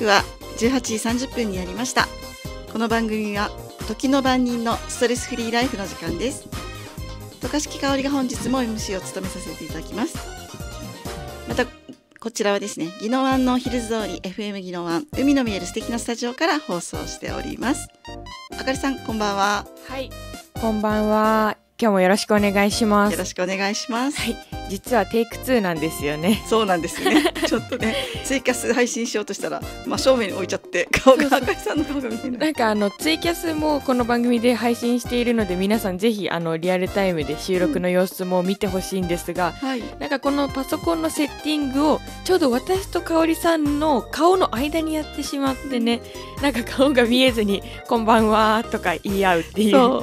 クは18時30分にやりましたこの番組は時の番人のストレスフリーライフの時間です渡嘉敷香織が本日も MC を務めさせていただきますまたこちらはですね宜野湾のヒルズ通り FM 宜野湾海の見える素敵なスタジオから放送しておりますあかりさんこんばんははいこんばんは今日もよろしくお願いしますよろしくお願いしますはい実はテイク2なんですよねそうなんですね ちょっとねツイキャス配信しようとしたら真正面に置いちゃって顔が赤井さんの顔が見えないなんかあのツイキャスもこの番組で配信しているので皆さんぜひあのリアルタイムで収録の様子も見てほしいんですが、うんはい、なんかこのパソコンのセッティングをちょうど私と香織さんの顔の間にやってしまってね、うん、なんか顔が見えずに「こんばんは」とか言い合うっていう。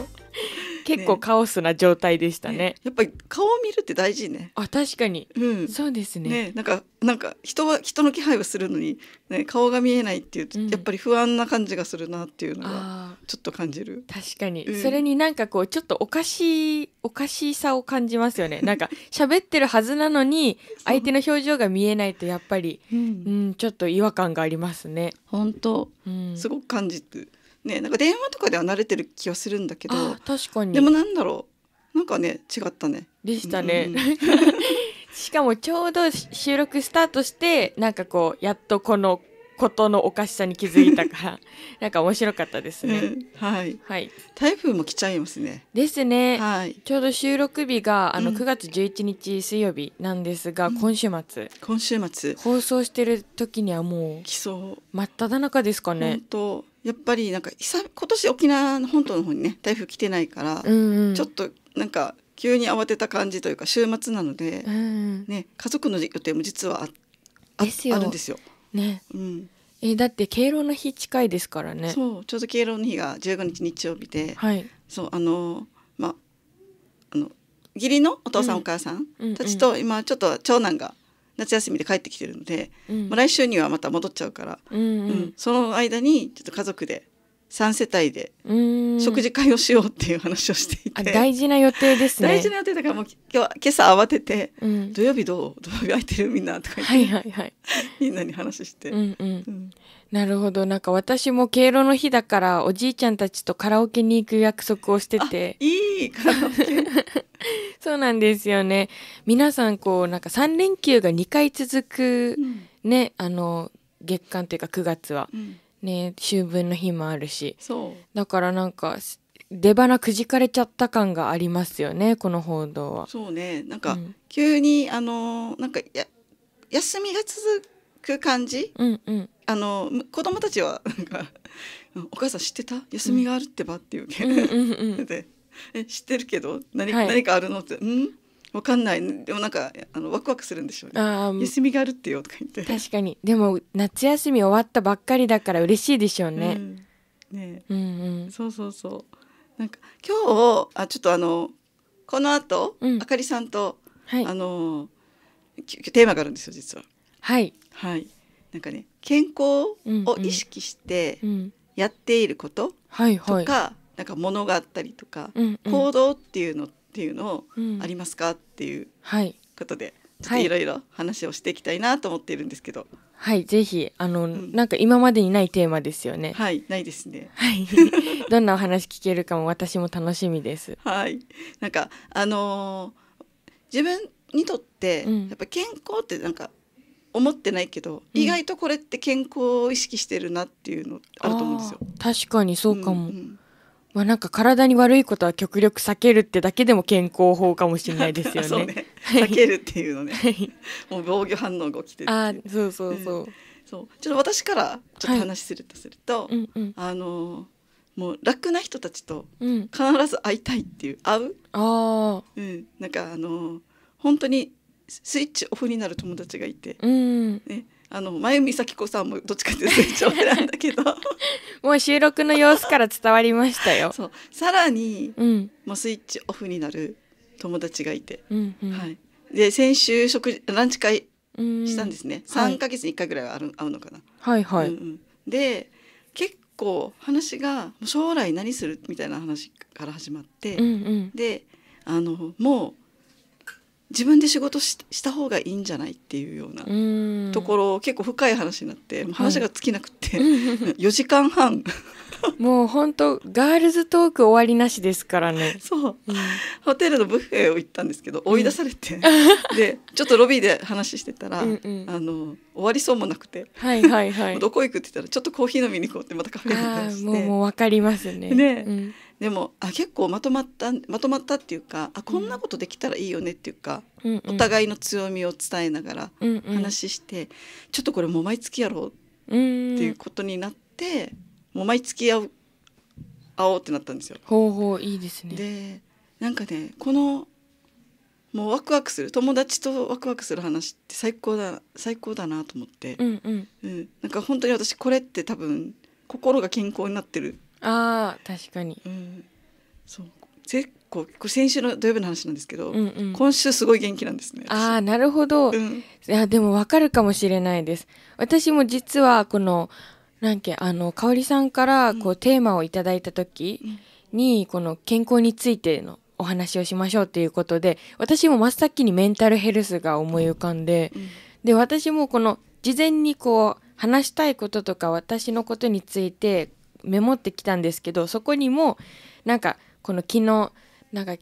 結構カオスな状態でしたね、ね、やっぱり顔を見るって大事ねあ確かに、うん、そうですねねなんかなんか人は人の気配をするのに、ね、顔が見えないっていう、うん、やっぱり不安な感じがするなっていうのがちょっと感じる確かに、うん、それになんかこうちょっとおかしいおかしさを感じますよねなんか喋ってるはずなのに相手の表情が見えないとやっぱり、うん、うん、ちょっと違和感がありますね本当、うん、すごく感じてねなんか電話とかでは慣れてる気がするんだけど確かにでもなんだろうなんかね違ったね。でしたね。うん、しかもちょうど収録スタートしてなんかこうやっとこのことのおかしさに気づいたから なんか面白かったですね、うん、はい、はい、台風も来ちゃいますねですね、はい、ちょうど収録日があの9月11日水曜日なんですが、うん、今週末今週末放送してる時にはもう来そう真っ只中ですかね本当やっぱりなんか久今年沖縄の本島の方にね台風来てないから、うんうん、ちょっとなんか急に慌てた感じというか週末なので、うんね、家族の予定も実はあああるんですよ。ねうん、えー、だって敬老の日近いですからねそうちょうど敬老の日が15日日曜日で、はい、そうあのまあの義理のお父さん、お母さんたちと、今ちょっと長男が夏休みで帰ってきてるので、うん、まあ、来週にはまた戻っちゃうから、うん、うんうん、その間にちょっと家族で3世帯で食事会をしようっていう話をしていて大事な予定ですね大事な予定だからもう今日今朝慌てて、うん、土曜日どう土曜日空いてるみんな」とか言って、はいはいはい、みんなに話して。うんうんなるほど。なんか私も敬老の日だからおじいちゃんたちとカラオケに行く約束をしてて。いいカラオケ そうなんですよね。皆さんこうなんか3連休が2回続くね、うん、あの月間というか9月は、うん、ね、秋分の日もあるし。そう。だからなんか出花くじかれちゃった感がありますよね、この報道は。そうね。なんか急に、うん、あのなんかや休みが続く感じ、うんうんあの子供たちはなんか「お母さん知ってた休みがあるってば」っていうけ、うん、でえ知ってるけど何はい、何かあるのって「うんわかんないでもなんかあのワクワクするんでしょうねあ休みがあるってよとか言って確かにでも夏休み終わったばっかりだから嬉しいでしょうね、うん、ね、うんうん、そうそうそうなんか今日あちょっとあのこの後、うん、あかりさんと、はい、あのテーマがあるんですよ実ははいはいなんかね健康を意識してやっていることとか、うんうん、なんか物があったりとか、うんうん、行動っていうのっていうのありますかっていうことで、ちいろいろ話をしていきたいなと思っているんですけど。はい、ぜひあの、うん、なんか今までにないテーマですよね。はい、ないですね。はい、どんなお話聞けるかも私も楽しみです。はい、なんかあのー、自分にとって、うん、やっぱ健康ってなんか思ってないけど、意外とこれって健康を意識してるなっていうのあると思うんですよ。確かにそうかも、うんうんまあ、なんか体に悪いことは極力避けるってだけでも健康法かもしれないですよね。ね 避けるっていうのね、もう防御反応が起きてるあそうそうそううん、そうちょっと私からちょっと話するとすると、はいうんうん、あのもう楽な人たちと必ず会いたいっていう、うん、会うあ、うん、なんかあの本当にスイッチオフになる友達がいて、うん、ね、あの前美咲子さんもどっちかってスイッチオフなんだけど もう収録の様子から伝わりましたよそうさらに、うん、もうスイッチオフになる友達がいて、うんうん、はい、で先週食ランチ会したんですね、うん、3か月に1回ぐらいはある、会うのかな。はいはい、うんうん、で結構話が将来何するみたいな話から始まって、うんうん、であのもう自分で仕事しした方がいいんじゃないっていうようなところ結構深い話になって話が尽きなくて、はい、4 時間半もう本当ガールズトーク終わりなしですからねそう、うん、ホテルのブッフェを行ったんですけど追い出されて、う ん、でちょっとロビーで話してたらうん、あの終わりそうもなくてはいはいはい どこ行くって言ったらちょっとコーヒー飲みに行こうってまたカフェに行ったりもうもう分かりますねね、でもあ結構まとまったまとまったっていうかあこんなことできたらいいよねっていうか、うん、お互いの強みを伝えながら話して、うんうん、ちょっとこれも毎月やろうっていうことになって、もう毎月会会おうってなったんですよ。ほうほういいですねでなんかねこのもうワクワクする友達とワクワクする話って最高だ最高だなと思って、うんうんうん、なんか本当に私これって多分心が健康になってるあ確かに、うん、そう結構これ先週の土曜日の話なんですけど、うんうん、今週すごい元気なんですねああなるほど、うん、いやでもわかるかもしれないです私も実はこの何んけあの香さんからこう、テーマをいただいた時に、うん、この健康についてのお話をしましょうということで私も真っ先にメンタルヘルスが思い浮かんで、で私もこの事前にこう話したいこととか私のことについてメモってきたんですけどそこにもなんかこの昨日なんか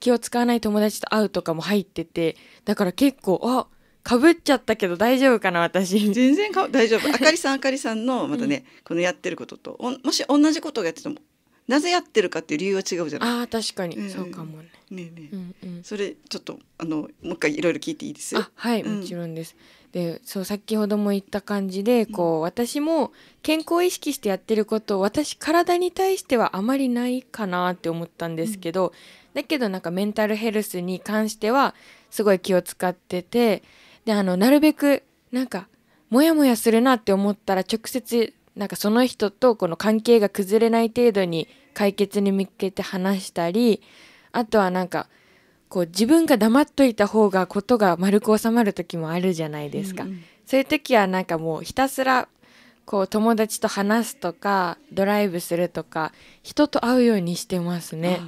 気を使わない友達と会うとかも入っててだから結構あかぶっちゃったけど大丈夫かな私全然か大丈夫あかりさんあかりさんのまたね、うん、このやってることともし同じことをやっててもなぜやってるかっていう理由は違うじゃないああ確かに、うんそうかもね。ねね、うんうん、それちょっとあのもう一回いろいろ聞いていいですあはい、うん、もちろんです。でそう先ほども言った感じでこう私も健康を意識してやってることを私体に対してはあまりないかなって思ったんですけど、だけどなんかメンタルヘルスに関してはすごい気を使っててであのなるべくなんかモヤモヤするなって思ったら直接なんかその人とこの関係が崩れない程度に解決に向けて話したりあとはなんかこう自分が黙っといた方がことが丸く収まる時もあるじゃないですか、うんうん、そういう時はなんかもうひたすらこう友達と話すとかドライブするとか人と会うようにしてますね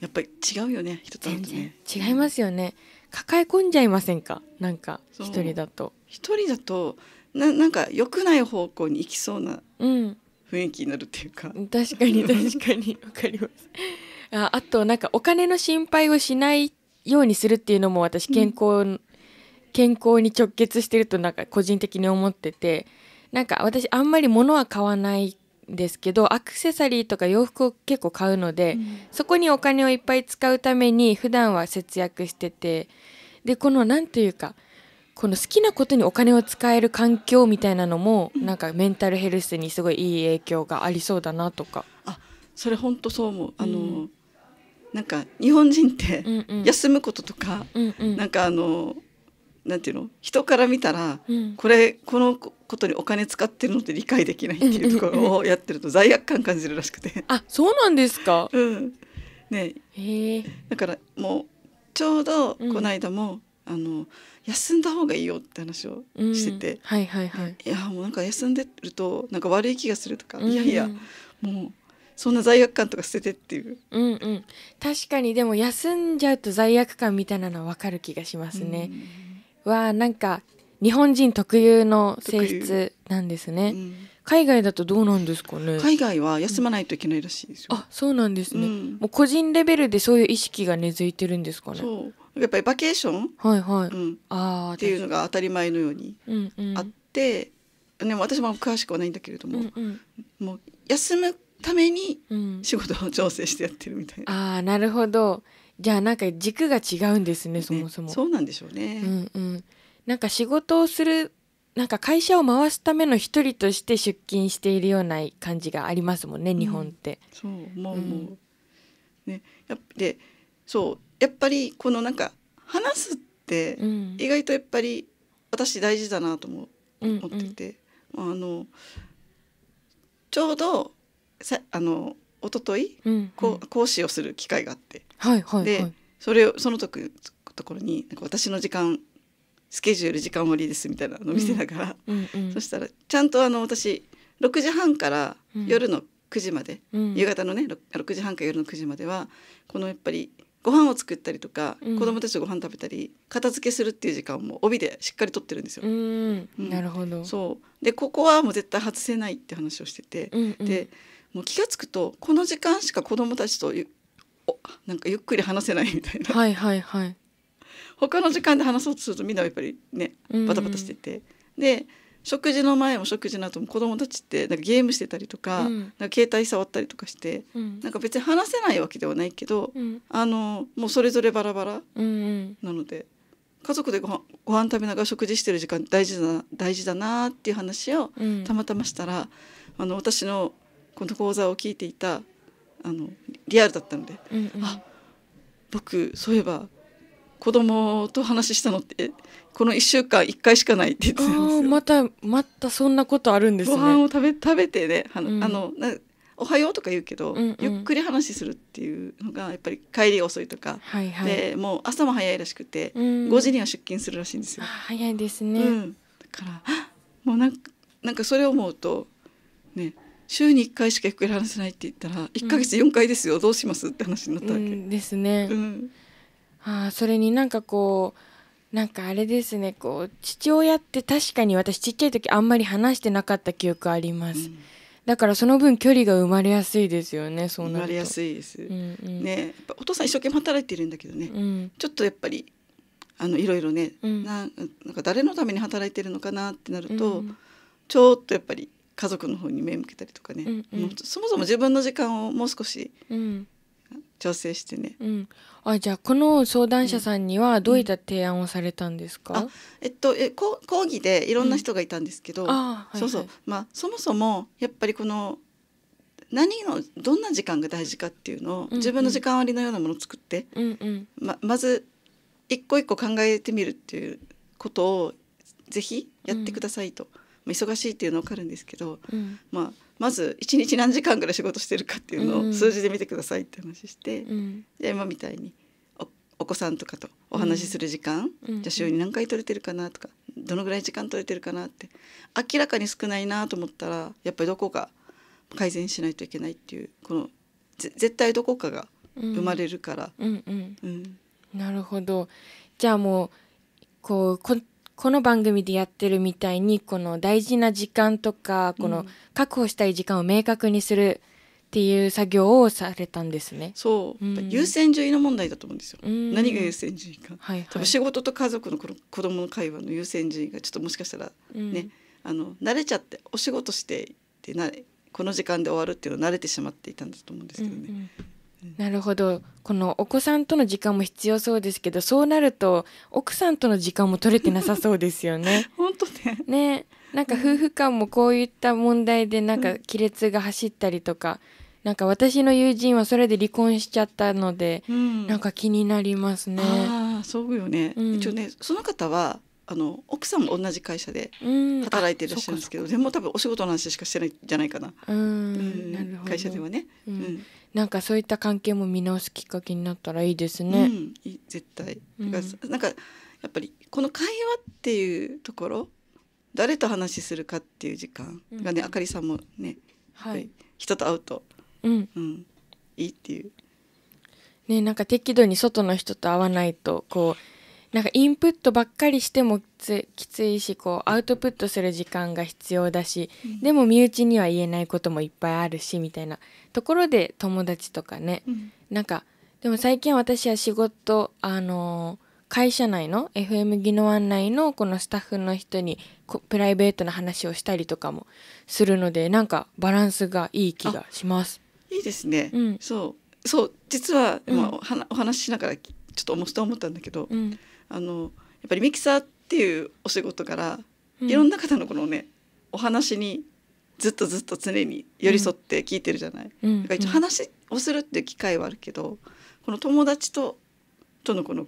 やっぱり違うよね人と会うとね違いますよね抱え込んじゃいませんかなんか一人だと一人だとななんか良くない方向に行きそうな雰囲気になるっていうか、うん、確かに 確かに分かりますああとなんかお金の心配をしないようにするっていうのも私健康、うん、健康に直結してるとなんか個人的に思っててなんか私あんまり物は買わないですけどアクセサリーとか洋服を結構買うので、うん、そこにお金をいっぱい使うために普段は節約しててでこの何というかこの好きなことにお金を使える環境みたいなのもなんかメンタルヘルスにすごいいい影響がありそうだなとか。あそれ本当そう思うあの、うん、なんか日本人って休むこととか、うんうん、なんかあのなんていうの人から見たら、うん、これこのことにお金使ってるのって理解できないっていうところをやってると罪悪感感じるらしくてあそうなんですか、うん、ねだからもうちょうどこの間も、うん、あの休んだ方がいいよって話をしてて、はいはいはい、いやもうなんか休んでるとなんか悪い気がするとか、うんいやいやもうそんな罪悪感とか捨ててっていう、うんうん、確かにでも休んじゃうと罪悪感みたいなのは分かる気がしますね、うん、なんか日本人特有の性質なんですね、海外だとどうなんですかね海外は休まないといけないらしいですよ、うん、あそうなんですね、もう個人レベルでそういう意識が根付いてるんですかねそうやっぱりバケーション、はいはいうん、あっていうのが当たり前のようにあって、うんうん、でも私も詳しくはないんだけれども、うんうん、もう休むために仕事を調整してやってるみたいな。うん、あなるほどじゃあなんか軸が違うんですね、ね、そもそも。そうなんでしょうね、うんうん、なんか仕事をするなんか会社を回すための一人として出勤しているような感じがありますもんね、日本って。そうもう、もうねやっでそうやっぱりこのなんか話すって意外とやっぱり私大事だなと思ってて、うんうん、あのちょうどさあの一昨日、うん、うん、講師をする機会があって、はいはいでそれをそのとところになんか私の時間スケジュール時間割ですみたいなのを見せながら、そしたらちゃんとあの私6時半から夜の9時まで、うん、夕方のね 6, 6時半から夜の9時まではこのやっぱりご飯を作ったりとか、うん、子供たちとご飯食べたり片付けするっていう時間も帯でしっかりとってるんですよ。うん、なるほどそうでここはもう絶対外せないって話をしてて、うんうん、でもう気が付くとこの時間しか子供たちとゆおなんかゆっくり話せないみたいな。はいはいはい、他の時間で話そうとするとみんなやっぱりねバタバタしてて、うんうん、で食事の前も食事の後も子供たちってなんかゲームしてたりとかうん、なんか携帯触ったりとかして、うん、なんか別に話せないわけではないけど、うん、あのもうそれぞれバラバラなので、うんうん、家族でごはご飯食べながら食事してる時間大事だな大事だなっていう話をたまたましたら、あの私のこの講座を聞いていたあのリアルだったので、うんうん、あ僕そういえば子供と話したのってこの1週間1回しかないって言ってたんですよまたまたそんなことあるんですねご飯を食べ食べてねあの、うん、あのおはようとか言うけど、うんうん、ゆっくり話するっていうのがやっぱり帰り遅いとか、はいはい、でもう朝も早いらしくて、うん、5時には出勤するらしいんですよ。早いですね、うん、だからもうなんかなんかそれを思うとね週に1回しかゆっくり話せないって言ったら1か月4回ですよ、うん、どうしますって話になったわけ。ですね。うん、あそれになんかこうなんかあれですねこう父親って確かに私ちっちゃい時あんまり話してなかった記憶あります、うん、だからその分距離が生まれやすいですよねそうなると生まれやすいです、うんうん、ねお父さん一生懸命働いてるんだけどね、うん、ちょっとやっぱりあのいろいろね、うん、ななんか誰のために働いてるのかなってなると、うん、ちょっとやっぱり家族の方に目向けたりとかね、うんうん、そもそも自分の時間をもう少し、うん、調整してね、うん、あじゃあこの相談者さんにはどういった提案をされたんですか、うん、えっと、え講講義でいろんな人がいたんですけど、そうそう、まそもそもやっぱりこの何のどんな時間が大事かっていうのを、自分の時間割のようなものを作って、ままず一個一個考えてみるっていうことをぜひやってくださいと、ま忙しいっていうの分かるんですけど、まあまず1日何時間ぐらい仕事してるかっていうのを数字で見てくださいって話して、うん、じゃあ今みたいにおお子さんとかとお話しする時間、うん、じゃあ週に何回取れてるかなとかどのぐらい時間取れてるかなって明らかに少ないなと思ったらやっぱりどこか改善しないといけないっていうこの絶対どこかが生まれるから。なるほどじゃあもうこうこの番組でやってるみたいにこの大事な時間とかこの確保したい時間を明確にするっていう作業をされたんですね。そう、うん、優先順位の問題だと思うんですよ。うん、何が優先順位か、はいはい、多分仕事と家族の子供の会話の優先順位がちょっともしかしたらね、うん、あの慣れちゃってお仕事してで、てなこの時間で終わるっていうのは慣れてしまっていたんだと思うんですけどね。うんうん、なるほどこのお子さんとの時間も必要そうですけどそうなると奥さんとの時間も取れてなさそうですよね。本当ねねなんか夫婦間もこういった問題でなんか亀裂が走ったりとか、うん、なんか私の友人はそれで離婚しちゃったので、うん、なんか気になりますね。あそうよね、うん、一応ねその方はあの奥さんも同じ会社で働いていらっしゃるんですけど、でも多分お仕事の話しかしてないんじゃないかな、うん、な会社ではね。うんなんかそういった関係も見直すきっかけになったらいいですね。うん、絶対、うん、なんかやっぱりこの会話っていうところ誰と話するかっていう時間がね、うん、あかりさんもね、はい、人と会うと、うんうん、いいっていう。ねなんか適度に外の人と会わないとこうなんかインプットばっかりしてもきついしこうアウトプットする時間が必要だし、うん、でも身内には言えないこともいっぱいあるしみたいなところで友達とかね、うん、なんかでも最近私は仕事あのー、会社内の FM 技能案内のこのスタッフの人にプライベートな話をしたりとかもするのでなんかバランスがいい気がします。いいですね、うん、そうそう実は、うん、お話ししながらちょっと思ったんだけど、うんあのやっぱりミキサーっていうお仕事からいろんな方のこのね、お話にずっとずっと常に寄り添って聞いてるじゃない、うん、だから一応話をするっていう機会はあるけどこの友達ととのこの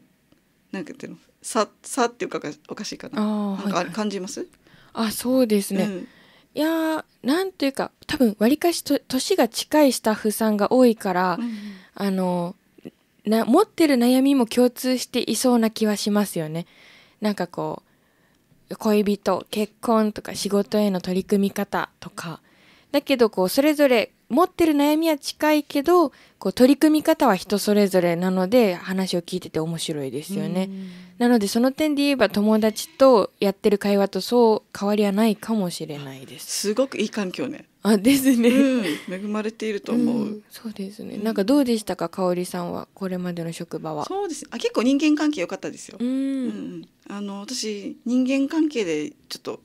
なんかっていうの差差っていうかおかしいかななんかあ感じます、はいはい、あそうですね、うん、いやなんていうか多分わりかしと年が近いスタッフさんが多いから、うん、あのな持ってる悩みも共通していそうな気はしますよね。なんかこう恋人結婚とか仕事への取り組み方とかだけどこうそれぞれ持ってる悩みは近いけどこう取り組み方は人それぞれなので話を聞いてて面白いですよね。なのでその点で言えば友達とやってる会話とそう変わりはないかもしれないです。すごくいい環境ね。あですね、うん、恵まれていると思う、うん、そうですねなんかどうでしたか香りさんはこれまでの職場はそうですあ結構人間関係良かったですよ、うん、うん、あの私人間関係でちょっと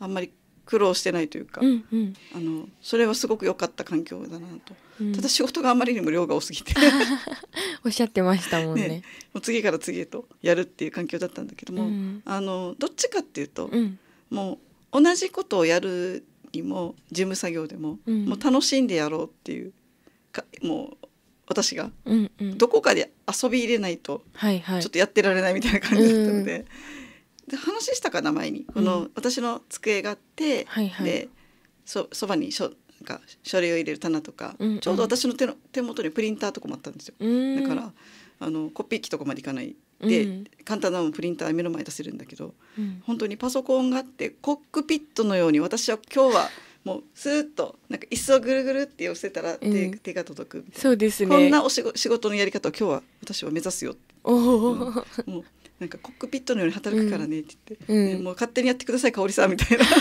あんまり苦労してないというか、うんうん、あのそれはすごく良かった環境だなと、うん、ただ仕事があまりにも量が多すぎて おっしゃってましたもんね、ね、もう次から次へとやるっていう環境だったんだけども、うん、あのどっちかっていうと、うん、もう同じことをやるにも事務作業でも、うん、もう楽しんでやろうっていうかもう私が、どこかで遊び入れないと、ちょっとやってられないみたいな感じだったので,、で話したかな前にこの、私の机があって、はいはい、でそそばにしょなんか書類を入れる棚とか、うんちょうど私の手の手元にプリンターとかもあったんですよ。だからあのコピー機とかまで行かないで、うん、簡単なのプリンター目の前出せるんだけど、うん、本当にパソコンがあってコックピットのように私は今日はもうスーッとなんか椅子をぐるぐるって寄せたら手うん、手が届くそうですねこんなお仕仕事のやり方を今日は私は目指すよお、うもうなんかコックピットのように働くからねって言って、うん、もう勝手にやってください香織さんみたいな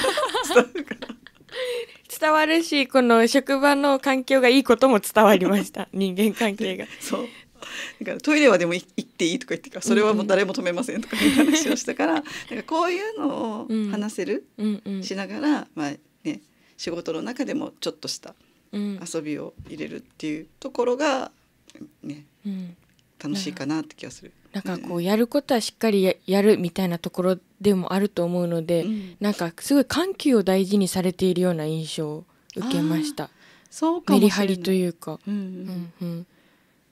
伝わるしこの職場の環境がいいことも伝わりました 人間関係が。そうだからトイレはでも行っていいとか言ってからそれはもう誰も止めませんとかいう話をしたからだ からこういうのを話せる、しながら、まあね、仕事の中でもちょっとした遊びを入れるっていうところが、ね楽しいかなって気がする。なんかこうやることはしっかりやるみたいなところでもあると思うので、うん、なんかすごい緩急を大事にされているような印象を受けました。そうかメリハリというか。うんうん、うんうん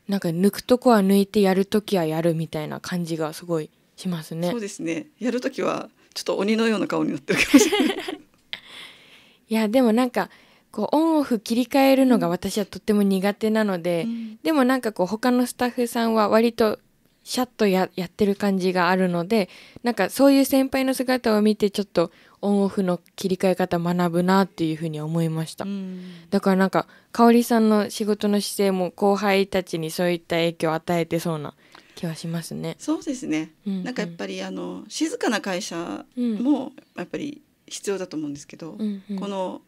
なんか抜くとこは抜いてやるときはやるみたいな感じがすごいしますね。そうですね。やるときはちょっと鬼のような顔になってるかもしれない。いやでもなんかこうオンオフ切り替えるのが私はとっても苦手なので、うん、でもなんかこう他のスタッフさんは割とシャッとやってる感じがあるのでなんかそういう先輩の姿を見てちょっとオンオフの切り替え方学ぶなっていうふうに思いました、うん、だからなんか香織さんの仕事の姿勢も後輩たちにそういった影響を与えてそうな気はしますね。そうですね、うんうん、なんかやっぱりあの静かな会社もやっぱり必要だと思うんですけど、うんうん、この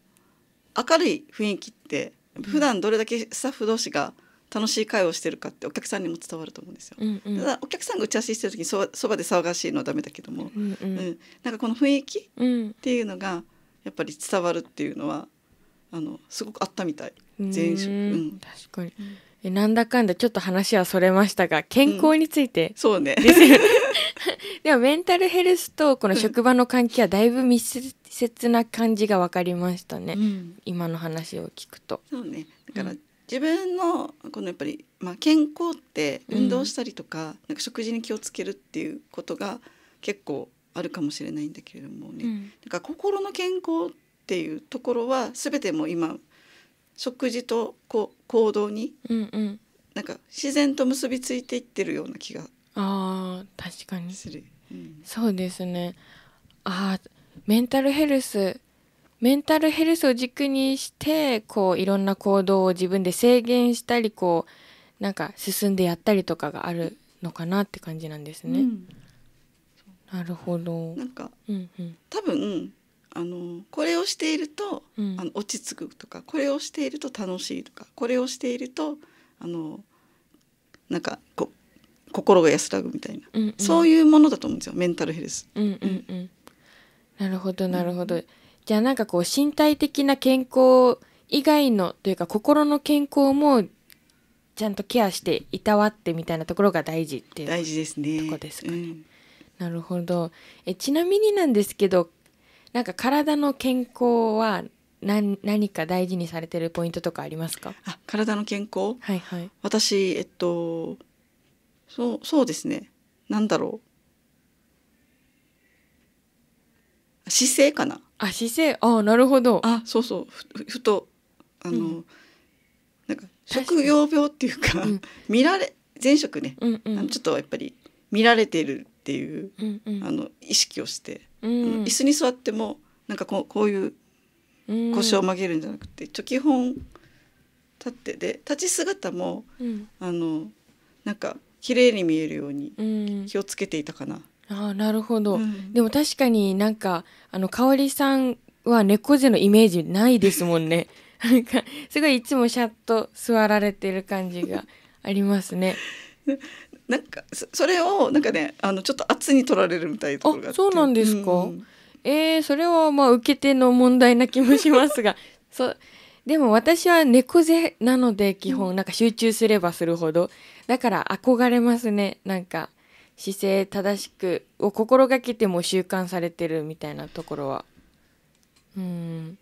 明るい雰囲気って普段どれだけスタッフ同士が、うん楽しい会をしてるかってお客さんにも伝わると思うんですよ。うんうん、ただお客さんが打ち合わせしてる時にそそばで騒がしいのはダメだけども、うんうんうん、なんかこの雰囲気っていうのがやっぱり伝わるっていうのはあのすごくあったみたい前職、うん、確かにえなんだかんだちょっと話はそれましたが健康について、うん、そうね でもメンタルヘルスとこの職場の関係はだいぶ密接な感じが分かりましたね、うん、今の話を聞くとそうねだから自分のこのやっぱり、まあ、健康って運動したりとか,、なんか食事に気をつけるっていうことが結構あるかもしれないんだけれどもね、うん、なんか心の健康っていうところは全ても今食事とこ行動に、うんうん、なんか自然と結びついていってるような気があ確かにする、うん、そうですねあメンタルヘルスメンタルヘルスを軸にして、こう、いろんな行動を自分で制限したり、こう、なんか進んでやったりとかがあるのかなって感じなんですね。うん、なるほど。なんか、うんうん、多分あのこれをしていると、うん、あの落ち着くとかこれをしていると楽しいとかこれをしているとあのなんかこ心が安らぐみたいな、うんうん、そういうものだと思うんですよメンタルヘルス。うんうんうん、なるほどなるほど、うん、じゃあなんかこう身体的な健康以外のというか心の健康もちゃんとケアしていたわってみたいなところが大事っていう大事ですねとこですかね、うん、なるほどえちなみになんですけどなんか体の健康は何何か大事にされてるポイントとかありますかあ体の健康はいはい私えっとそうそうですねなんだろう姿勢かなあ姿勢あなるほどあそうそうふとあの、うん、なんか職業病っていうか、見られ前職ね、うんうん、あのちょっとやっぱり見られてるっていう、うんうん、あの意識をして、うんうん、椅子に座ってもなんかこうこういう腰を曲げるんじゃなくて、ちょ基本立ってで立ち姿も、うん、あのなんか綺麗に見えるように気をつけていたかな。あなるほど、うん、でも確かになんかあの香里さんは猫背のイメージないですもんね なんかすごいいつもシャッと座られてる感じがありますね なんかそれをなんかねあのちょっと圧に取られるみたいなところがあそうなんですか、うん、えー、それはまあ受け手の問題な気もしますが そでも私は猫背なので基本なんか集中すればするほどだから憧れますねなんか姿勢正しくを心がけても習慣されてるみたいなところはうん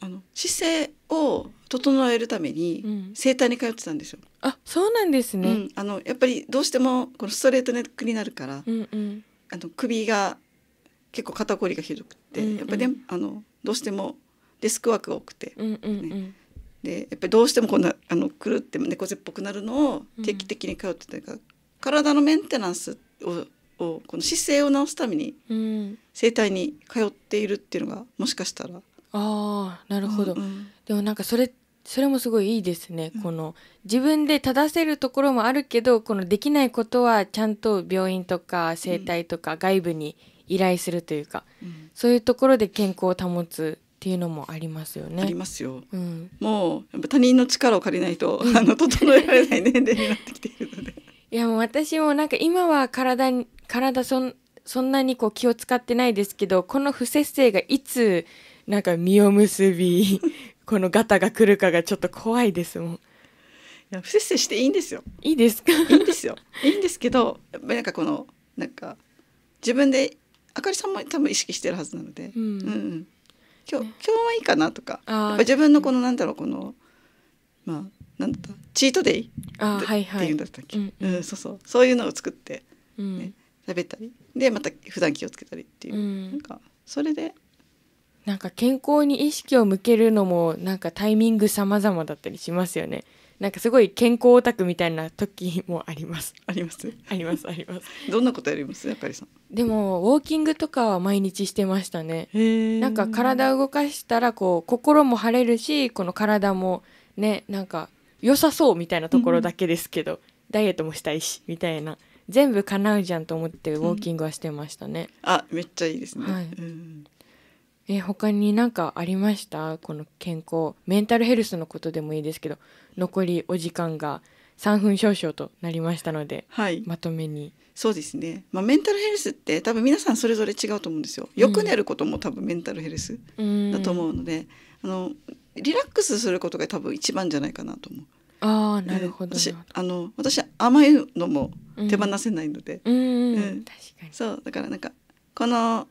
あの姿勢を整えるために整体に通ってたんですよ。うん、あそうなんですね、うん、あのやっぱりどうしてもこのストレートネックになるから、うんうん、あの首が結構肩こりがひどくて、うんうん、やっぱり、ね、あのどうしてもデスクワークが多くて、うんうんうん、でやっぱりどうしてもこんなあのくるって猫背っぽくなるのを定期的に通ってたから、体のメンテナンスってををこの姿勢を直すために整体に通っているっていうのがもしかしたら。あなるほど、うんうん、でもなんかそれそれもすごいいいですね、うん、この自分で正せるところもあるけどこのできないことはちゃんと病院とか整体とか外部に依頼するというか、うん、そういうところで健康を保つっていうのもありますよね。ありますよ。うん、もうやっぱ他人の力を借りないと、あの整えられない年齢になってきているので。いやもう私もなんか今は体に体そんそんなにこう気を使ってないですけどこの不節制がいつなんか実を結び このガタが来るかがちょっと怖いですもん。いや不節制していいんですよ。いいですか。いいんですよ。いいんですけど、なんかこのなんか自分であかりさんも多分意識してるはずなので、うん、うん、今日今日はいいかなとか、やっぱ自分のこのなんだろうこのまあなんだチートデイあ、はいはい、っていうんだったっけ、うん、うんうん、そうそうそういうのを作って、ね食べたりでまた普段気をつけたりっていう、うん、なんかそれでなんか健康に意識を向けるのもなんかタイミング様々だったりしますよねなんかすごい健康オタクみたいな時もありますあります ありますあります どんなことやりますやっぱりさんでもウォーキングとかは毎日してましたねなんか体を動かしたらこう心も晴れるしこの体もねなんか良さそうみたいなところだけですけど、うん、ダイエットもしたいしみたいな全部叶うじゃんと思ってウォーキングはしてましたね、うん、あめっちゃいいですね、はい、うん、え他に何かありましたこの健康メンタルヘルスのことでもいいですけど残りお時間が3分少々となりましたので、はい、まとめにそうですね、まあ、メンタルヘルスって多分皆さんそれぞれ違うと思うんですよよく寝ることも多分メンタルヘルスだと思うので、うん、あのリラックスすることが多分一番じゃないかなと思う。ああなるほど、私あの私甘いのも手放せないので、うんうん、そうだからなんかこの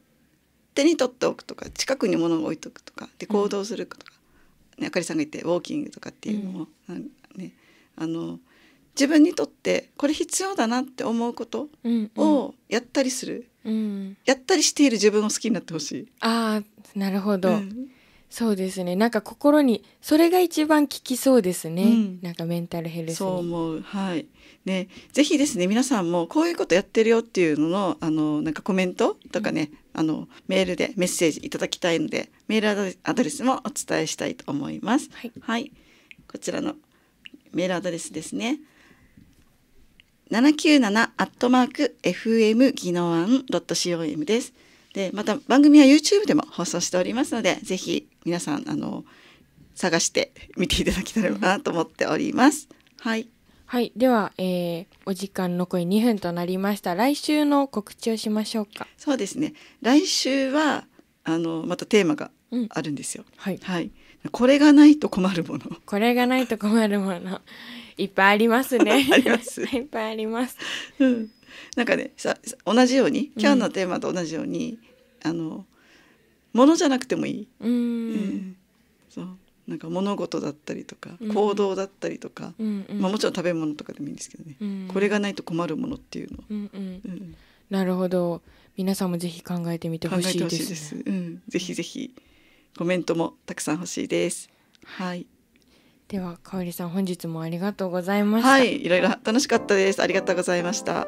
手に取っておくとか近くに物を置いとくとかで行動するとか、ね、あかりさんが言ってウォーキングとかっていうのも、ね、あの自分にとってこれ必要だなって思うことをやったりする、うんうん、やったりしている自分を好きになってほしい。あなるほど、うんそうですねなんか心にそれが一番効きそうですね、うん、なんかメンタルヘルスそう思うはいねぜひですね皆さんもこういうことやってるよっていうののあのなんかコメントとかね、うん、あのメールでメッセージいただきたいのでメールアドレスもお伝えしたいと思います、はい、はい、こちらのメールアドレスですね797アットマーク FM .com ですでまた番組は YouTube でも放送しておりますのでぜひ皆さんあの探して見ていただけたらなと思っております。はい。はい、では、えー、お時間残り2分となりました。来週の告知をしましょうか。そうですね。来週はあのまたテーマがあるんですよ。うん、はい、はい。これがないと困るもの。これがないと困るもの。いっぱいありますね。あります。いっぱいあります。うん。なんかね、さ同じように今日のテーマと同じように、うん、あのものじゃなくてもいい。うん、そうなんか物事だったりとか行動だったりとか、まあ、もちろん食べ物とかでもいいんですけどね、これがないと困るものっていうの、うんなるほど皆さんもぜひ考えてみてほしいです、うん、ぜひぜひコメントもたくさん欲しいです。はい。では、かおりさん、本日もありがとうございました。はい、いろいろ楽しかったです。ありがとうございました。